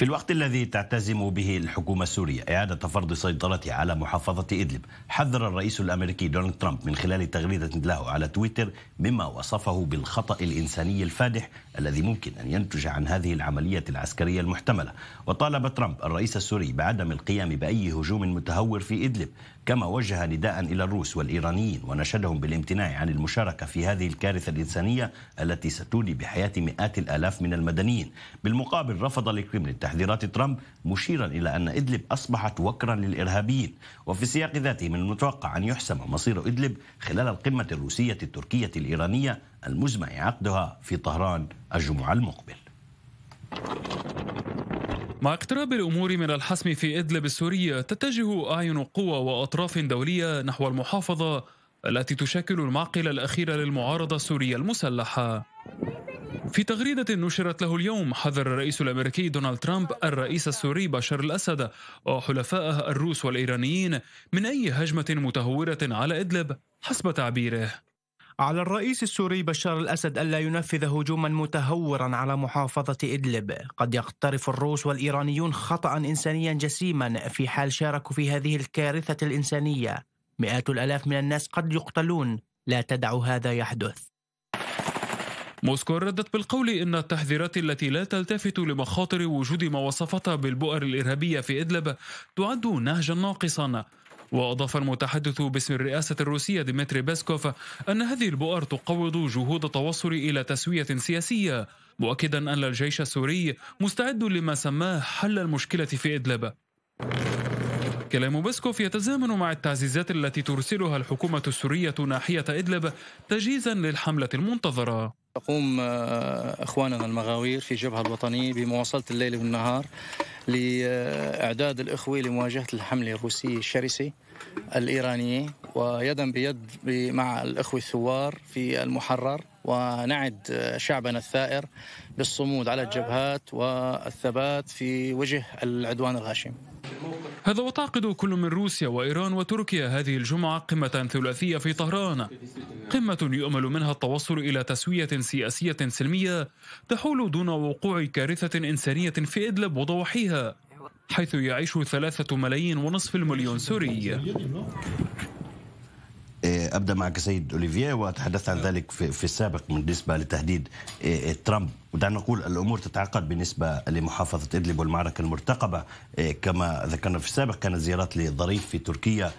في الوقت الذي تعتزم به الحكومة السورية إعادة فرض سيطرتها على محافظة إدلب حذر الرئيس الأمريكي دونالد ترامب من خلال تغريدة له على تويتر مما وصفه بالخطأ الإنساني الفادح الذي ممكن أن ينتج عن هذه العملية العسكرية المحتملة وطالب ترامب الرئيس السوري بعدم القيام بأي هجوم متهور في إدلب كما وجه نداء إلى الروس والإيرانيين ونشدهم بالامتناع عن المشاركة في هذه الكارثة الإنسانية التي ستولي بحياة مئات الآلاف من المدنيين بالمقابل رفض الكرملين تحذيرات ترامب مشيرا إلى أن إدلب أصبحت وكرا للإرهابيين وفي السياق ذاته من المتوقع أن يحسم مصير إدلب خلال القمة الروسية التركية الإيرانية المزمع عقدها في طهران الجمعة المقبل مع اقتراب الأمور من الحسم في إدلب السورية تتجه أعين قوى وأطراف دولية نحو المحافظة التي تشكل المعقل الأخير للمعارضة السورية المسلحة في تغريدة نشرت له اليوم حذر الرئيس الأمريكي دونالد ترامب الرئيس السوري بشار الأسد وحلفائه الروس والإيرانيين من أي هجمة متهورة على إدلب حسب تعبيره على الرئيس السوري بشار الاسد الا ينفذ هجوما متهورا على محافظه ادلب، قد يقترف الروس والايرانيون خطا انسانيا جسيما في حال شاركوا في هذه الكارثه الانسانيه. مئات الالاف من الناس قد يقتلون، لا تدع هذا يحدث. موسكو ردت بالقول ان التحذيرات التي لا تلتفت لمخاطر وجود ما وصفتها بالبؤر الارهابيه في ادلب تعد نهجا ناقصا وأضاف المتحدث باسم الرئاسة الروسية ديمتري بيسكوف أن هذه البؤر تقوض جهود التوصل إلى تسوية سياسية مؤكدا أن الجيش السوري مستعد لما سماه حل المشكلة في إدلب كلام بيسكوف يتزامن مع التعزيزات التي ترسلها الحكومة السورية ناحية إدلب تجهيزا للحملة المنتظرة يقوم آه، اخواننا المغاوير في الجبهه الوطنيه بمواصله الليل والنهار لاعداد الاخوه لمواجهه الحمله الروسيه الشرسه الايرانيه ويدا بيد مع الاخوه الثوار في المحرر ونعد آه، شعبنا الثائر بالصمود على الجبهات والثبات في وجه العدوان الغاشم هذا وتعقد كل من روسيا وإيران وتركيا هذه الجمعة قمة ثلاثية في طهران قمة يؤمل منها التوصل إلى تسوية سياسية سلمية تحول دون وقوع كارثة إنسانية في إدلب وضواحيها حيث يعيش ثلاثة ملايين ونصف المليون سوري آه، ابدا معك سيد اوليفيه وتحدثت عن نعم. ذلك في السابق بالنسبه لتهديد آه، ترامب ودعنا نقول الامور تتعقد بالنسبه لمحافظه ادلب والمعركه المرتقبه آه، كما ذكرنا في السابق كانت زيارات لظريف في تركيا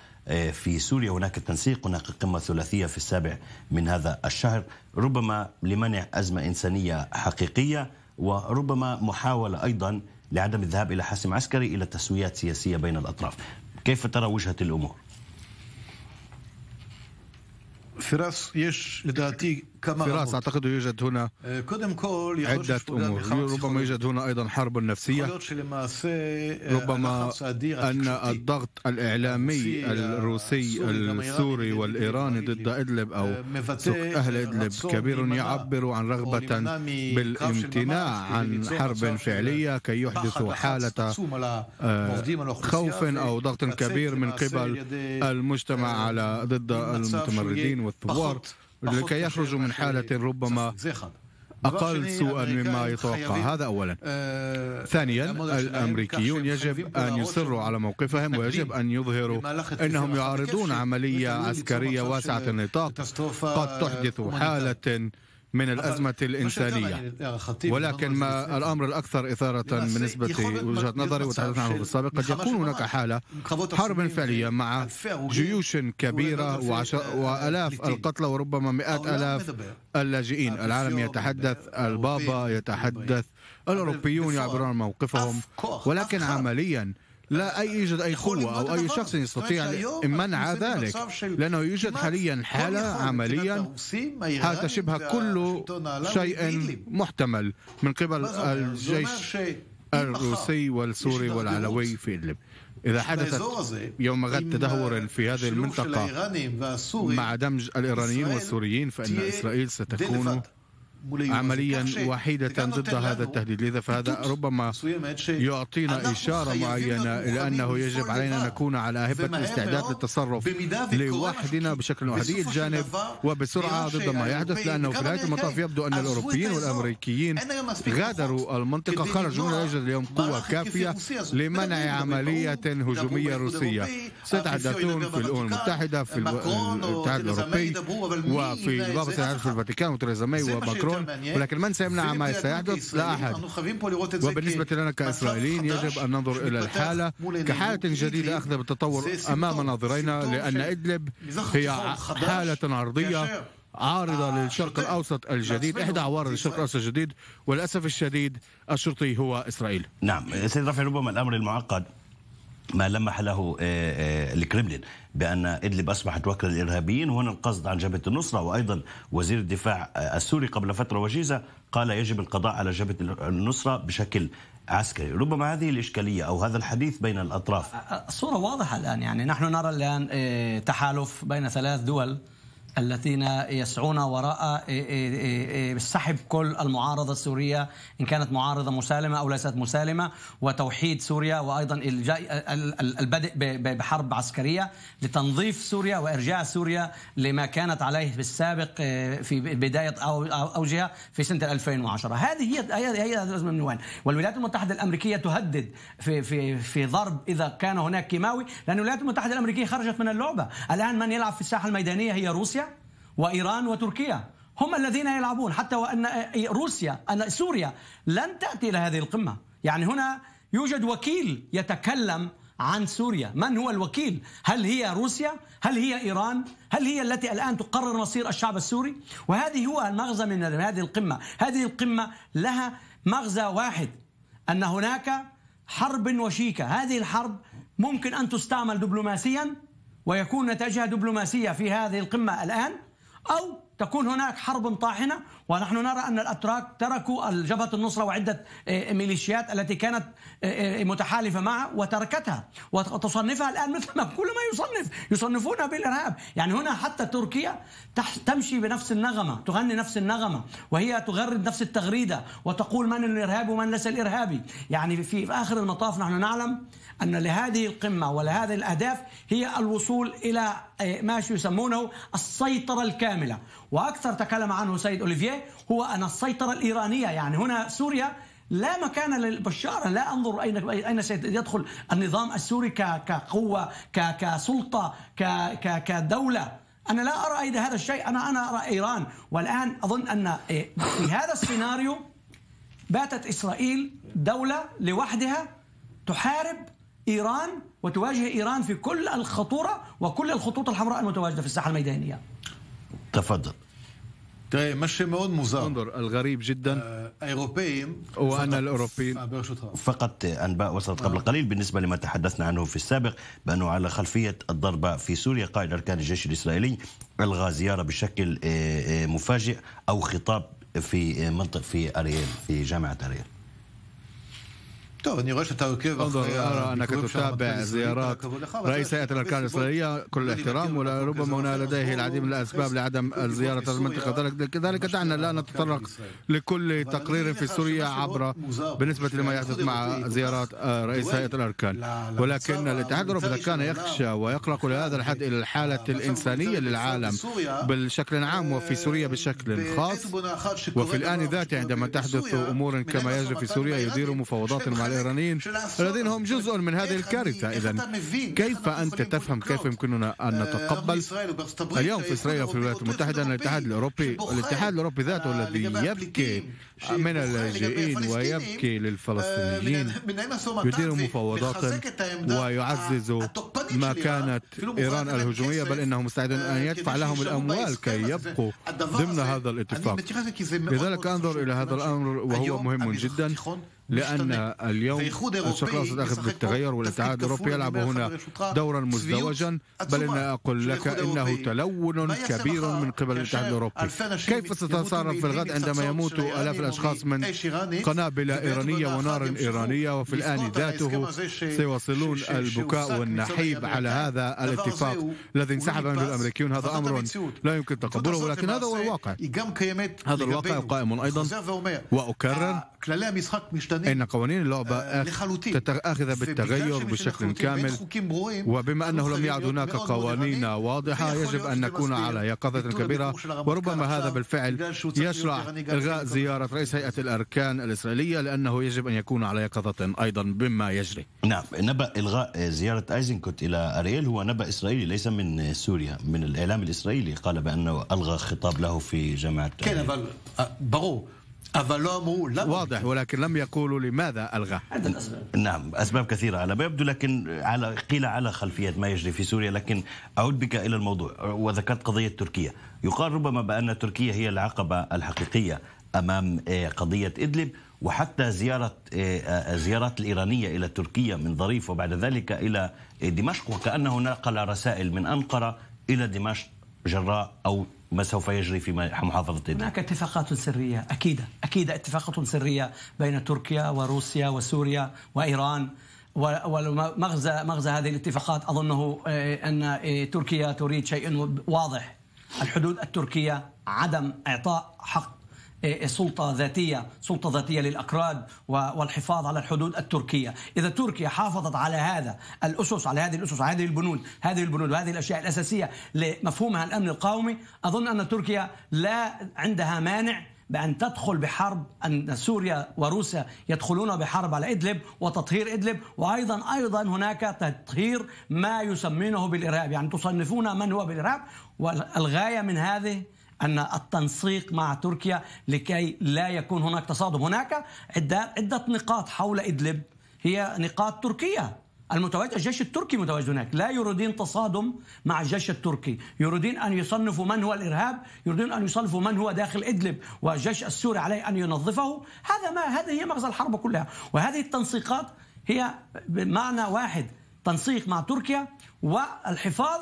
في سوريا هناك تنسيق هناك قمة ثلاثية في السابع من هذا الشهر ربما لمنع أزمة إنسانية حقيقية وربما محاولة أيضا لعدم الذهاب إلى حسم عسكري إلى تسويات سياسية بين الأطراف كيف ترى وجهة الأمور؟ فراس یش دهاتی فراس أعتقد يوجد هنا آه، عدة أمور ربما يوجد هنا أيضا حرب نفسية آه، ربما أن الضغط الإعلامي آه، الروسي السوري والإيراني ضد إدلب أو أهل إدلب كبير يعبر عن رغبة بالامتناع عن حرب فعلية كي يحدثوا حالة خوف أو ضغط كبير من قبل المجتمع على ضد المتمردين والثوار لكي يخرجوا من حالة ربما أقل سوءا مما يتوقع هذا أولا آه، ثانيا الأمريكيون يجب أن يصروا على موقفهم ويجب أن يظهروا أنهم يعارضون عملية عسكرية واسعة النطاق قد تحدث حالة من الأزمة الإنسانية يعني، ولكن ما الأمر الأكثر إثارة بالنسبة وجهة نظري وتحدثنا عنه في السابق قد يكون هناك حالة حرب فعلية مع جيوش كبيرة وألاف القتلى وربما مئات ألاف اللاجئين العالم يتحدث البابا يتحدث الأوروبيون يعبرون موقفهم ولكن عمليا لا أي يوجد أي قوة أو أي شخص يستطيع منع ذلك لأنه يوجد حاليا حالة عمليا هذا شبه كل شيء محتمل من قبل الجيش الروسي والسوري والعلوي في إدلب إذا حدث يوم غد تدهور في هذه المنطقة مع دمج الإيرانيين والسوريين فإن إسرائيل ستكون عمليا وحيدة ضد هذا التهديد لذا فهذا ربما يعطينا إشارة معينة إلى أنه يجب علينا أن نكون على هبة الاستعداد للتصرف لوحدنا بشكل وحدي الجانب وبسرعة ضد ما يحدث لأنه في نهاية المطاف يبدو أن الأوروبيين والأمريكيين غادروا المنطقة خرجوا من يوجد اليوم قوة كافية لمنع عملية هجومية روسية ستحدثون في الأمم المتحدة في الاتحاد الأوروبي وفي بابا في الفاتيكان وتريزا ماي وماكرون الكنترول ولكن من سيمنع ما سيحدث لا أحد وبالنسبة لنا كإسرائيليين يجب أن ننظر إلى الحالة كحالة جديدة أخذ بالتطور أمام ناظرينا لأن إدلب هي حالة عرضية عارضة آه، للشرق الأوسط الجديد إحدى عوارض الشرق الأوسط الجديد وللأسف الشديد الشرطي هو إسرائيل نعم سيد رفع ربما الأمر المعقد ما لمح له آه، آه، الكرملين بان ادلب اصبحت وكره للارهابيين وهنا القصد عن جبهه النصره وايضا وزير الدفاع آه، السوري قبل فتره وجيزه قال يجب القضاء على جبهه النصره بشكل عسكري ربما هذه الإشكالية أو هذا الحديث بين الأطراف الصورة واضحة الآن يعني نحن نرى الآن تحالف بين ثلاث دول الذين يسعون وراء إيه، إيه، إيه، سحب كل المعارضة السورية إن كانت معارضة مسالمة أو ليست مسالمة وتوحيد سوريا وأيضا البدء بحرب عسكرية لتنظيف سوريا وإرجاع سوريا لما كانت عليه بالسابق في بداية أوجها في سنة 2010 هذه هي هي الأزمة من والولايات المتحدة الأمريكية تهدد في في في ضرب إذا كان هناك كيماوي لأن الولايات المتحدة الأمريكية خرجت من اللعبة الآن من يلعب في الساحة الميدانية هي روسيا وإيران وتركيا هم الذين يلعبون حتى وأن آه، روسيا أن سوريا لن تأتي إلى هذه القمة يعني هنا يوجد وكيل يتكلم عن سوريا من هو الوكيل هل هي روسيا هل هي إيران هل هي التي الآن تقرر مصير الشعب السوري وهذه هو المغزى من هذه القمة هذه القمة لها مغزى واحد أن هناك حرب وشيكة هذه الحرب ممكن أن تستعمل دبلوماسيا ويكون نتاجها دبلوماسية في هذه القمة الآن Oh, تكون هناك حرب طاحنه ونحن نرى ان الاتراك تركوا جبهه النصره وعده آه، آه، ميليشيات التي كانت آه، متحالفه معها وتركتها وتصنفها الان مثل ما كل ما يصنف يصنفونها بالارهاب، يعني هنا حتى تركيا تمشي بنفس النغمه، تغني نفس النغمه وهي تغرد نفس التغريده وتقول من الارهابي ومن ليس الارهابي، يعني في اخر المطاف نحن نعلم ان لهذه القمه ولهذه الاهداف هي الوصول الى ما يسمونه السيطره الكامله وأكثر تكلم عنه سيد اوليفييه هو أن السيطرة الإيرانية يعني هنا سوريا لا مكان للبشار لا انظر اين اين سيدخل النظام السوري كقوه كسلطه كدوله انا لا ارى اي هذا الشيء انا انا ارى ايران والان اظن ان إيه، في هذا السيناريو باتت اسرائيل دوله لوحدها تحارب ايران وتواجه ايران في كل الخطوره وكل الخطوط الحمراء المتواجده في الساحه الميدانيه تفضل مشي مود מוזר. انظر الغريب جدا آه، وانا الاوروبي آه، فقط انباء وصلت قبل آه. قليل بالنسبه لما تحدثنا عنه في السابق بانه على خلفيه الضربه في سوريا قائد اركان الجيش الاسرائيلي الغى زياره بشكل مفاجئ او خطاب في منطق في ارييل في جامعه ارييل. أرى أنك تتابع زيارات رئيس هيئة الأركان الإسرائيلية كل الاحترام ولربما هنا لديه العديد من الأسباب لعدم زيارة المنطقة لذلك دعنا لا نتطرق لكل تقرير في سوريا عبر بالنسبة لما يحدث مع زيارات رئيس هيئة الأركان ولكن الاتحاد الأوروبي كان يخشى ويقلق لهذا الحد إلى الحالة الإنسانية للعالم بالشكل عام وفي آه، سوريا بشكل خاص وفي الآن ذاته عندما تحدث أمور كما يجري في سوريا يدير مفاوضات مع الإيرانيين الذين هم جزء من هذه الكارثة إذا كيف أنت تفهم كيف يمكننا أن نتقبل اليوم في إسرائيل وفي الولايات المتحدة أن الاتحاد الأوروبي الاتحاد الأوروبي ذاته الذي يبكي من اللاجئين ويبكي للفلسطينيين يدير مفاوضات ويعزز ما كانت إيران الهجومية بل إنه مستعد أن يدفع لهم الأموال كي يبقوا ضمن هذا الاتفاق لذلك أنظر إلى هذا الأمر وهو مهم جدا لان اليوم الاوسط اخذ بالتغير والاتحاد الاوروبي يلعب هنا دورا مزدوجا بل انا اقول لك انه تلون كبير من قبل الاتحاد الاوروبي كيف ستتصرف في الغد عندما يموت الاف الاشخاص من قنابل ايرانيه ونار ايرانيه وفي الان ذاته سيواصلون البكاء والنحيب على هذا الاتفاق الذي انسحب منه الامريكيون هذا امر لا يمكن تقبله ولكن هذا هو الواقع هذا الواقع قائم ايضا واكرر משתנים. ان قوانين اللعبه آه، تتاخذ بالتغير بشكل كامل وبما انه لم يعد هناك قوانين واضحه يجب ان نكون على يقظه كبيره وربما هذا بالفعل يشرع يعني الغاء زياره رئيس هيئه الاركان الاسرائيليه لانه يجب ان يكون على يقظه ايضا بما يجري. نعم نبأ الغاء زياره ايزنكوت الى اريل هو نبأ اسرائيلي ليس من سوريا من الاعلام الاسرائيلي قال بانه الغى خطاب له في جامعه كان آه، برو واضح ولكن لم يقولوا لماذا ألغى عدة نعم أسباب كثيرة على ما يبدو لكن على قيل على خلفية ما يجري في سوريا لكن أعود بك إلى الموضوع وذكرت قضية تركيا يقال ربما بأن تركيا هي العقبة الحقيقية أمام آه، قضية إدلب وحتى زيارة آه، آه، زيارات الإيرانية إلى تركيا من ظريف وبعد ذلك إلى دمشق وكأنه نقل رسائل من أنقرة إلى دمشق جراء أو ما سوف يجري في محافظة إدلب هناك اتفاقات سرية أكيدة اكيد اتفاقات سرية بين تركيا وروسيا وسوريا وإيران ومغزى مغزى هذه الاتفاقات أظنه آه، أن آه، تركيا تريد شيء واضح الحدود التركية عدم إعطاء حق إيه، إيه، سلطة ذاتية سلطة ذاتية للأكراد والحفاظ على الحدود التركية إذا تركيا حافظت على هذا الأسس على هذه الأسس على هذه البنود هذه البنود وهذه الأشياء الأساسية لمفهومها الأمن القومي أظن أن تركيا لا عندها مانع بأن تدخل بحرب أن سوريا وروسيا يدخلون بحرب على إدلب وتطهير إدلب وأيضا أيضا هناك تطهير ما يسمونه بالإرهاب يعني تصنفون من هو بالإرهاب والغاية من هذه ان التنسيق مع تركيا لكي لا يكون هناك تصادم هناك عده عده نقاط حول ادلب هي نقاط تركيه المتواجد الجيش التركي متواجد هناك لا يريدون تصادم مع الجيش التركي يريدون أن يصنفوا من هو الإرهاب يريدون أن يصنفوا من هو داخل إدلب والجيش السوري عليه أن ينظفه هذا ما هذه هي مغزى الحرب كلها وهذه التنسيقات هي بمعنى واحد تنسيق مع تركيا والحفاظ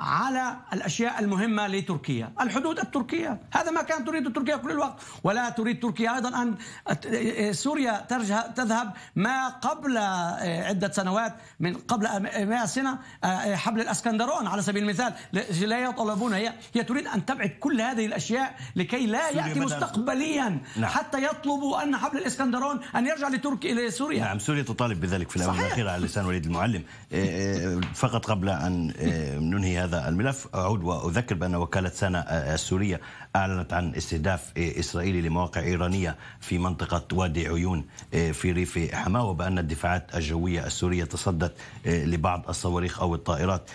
على الاشياء المهمه لتركيا، الحدود التركيه، هذا ما كانت تريد تركيا كل الوقت، ولا تريد تركيا ايضا ان إيه، سوريا تذهب ما قبل إيه، عده سنوات من قبل 100 سنه إيه، حبل الاسكندرون على سبيل المثال، لا يطلبون هي هي تريد ان تبعد كل هذه الاشياء لكي لا ياتي مستقبليا نعم. حتى يطلبوا ان حبل الاسكندرون ان يرجع لتركيا لسوريا نعم سوريا تطالب بذلك في الأول الأخير على لسان وليد المعلم فقط قبل ان ننهي هذا هذا الملف أعود وأذكر بأن وكالة سانا السورية آه، آه، أعلنت عن استهداف آه، إسرائيلي لمواقع إيرانية في منطقة وادي عيون في ريف حماه وبأن الدفاعات الجوية السورية تصدت لبعض الصواريخ أو الطائرات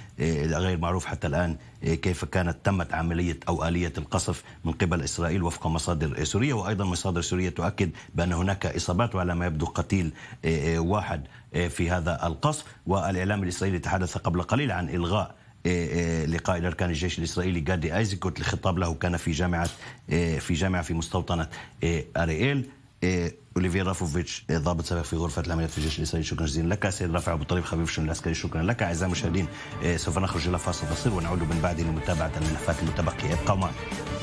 غير معروف حتى الآن كيف كانت تمت عملية أو آلية القصف من قبل إسرائيل وفق مصادر سورية وأيضا مصادر سورية تؤكد بأن هناك إصابات وعلى ما يبدو قتيل واحد في هذا القصف والإعلام الإسرائيلي تحدث قبل قليل عن إلغاء إيه، إيه، لقاء الاركان الجيش الاسرائيلي جادي ايزيكوت لخطاب له كان في جامعه إيه، في جامعه في مستوطنه اريئيل اوليفير رافوفيتش ضابط سابق في غرفه العمليات في الجيش الاسرائيلي شكرا جزيلا لك سيد رفع ابو طريف خبيب الشؤون العسكري شكرا لك اعزائي المشاهدين سوف نخرج الى فاصل قصير ونعود من بعد لمتابعه الملفات المتبقيه ابقوا معنا